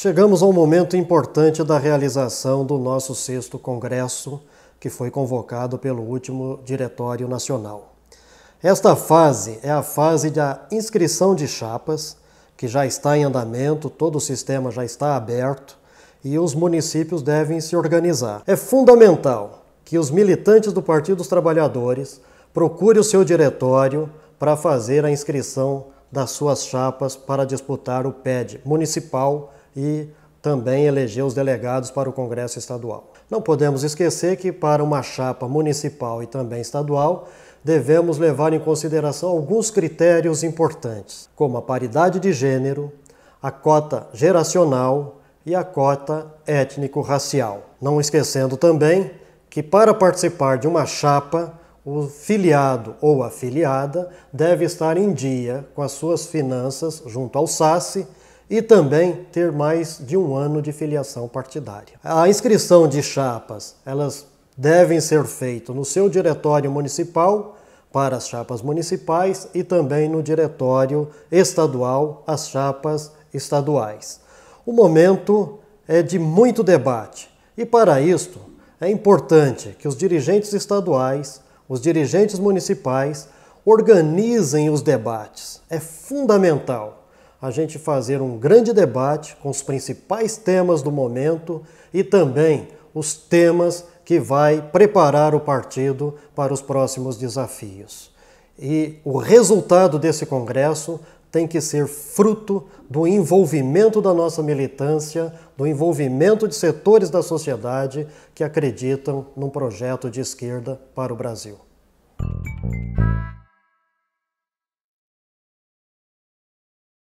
Chegamos a um momento importante da realização do nosso sexto congresso, que foi convocado pelo último Diretório Nacional. Esta fase é a fase da inscrição de chapas, que já está em andamento, todo o sistema já está aberto e os municípios devem se organizar. É fundamental que os militantes do Partido dos Trabalhadores procurem o seu diretório para fazer a inscrição das suas chapas para disputar o PED municipal e também eleger os delegados para o Congresso Estadual. Não podemos esquecer que, para uma chapa municipal e também estadual, devemos levar em consideração alguns critérios importantes, como a paridade de gênero, a cota geracional e a cota étnico-racial. Não esquecendo também que, para participar de uma chapa, o filiado ou afiliada deve estar em dia com as suas finanças junto ao SACE e também ter mais de um ano de filiação partidária. A inscrição de chapas, elas devem ser feitas no seu diretório municipal para as chapas municipais e também no diretório estadual, as chapas estaduais. O momento é de muito debate e para isto é importante que os dirigentes estaduais, os dirigentes municipais organizem os debates. É fundamental a gente fazer um grande debate com os principais temas do momento e também os temas que vai preparar o partido para os próximos desafios. E o resultado desse congresso tem que ser fruto do envolvimento da nossa militância, do envolvimento de setores da sociedade que acreditam num projeto de esquerda para o Brasil.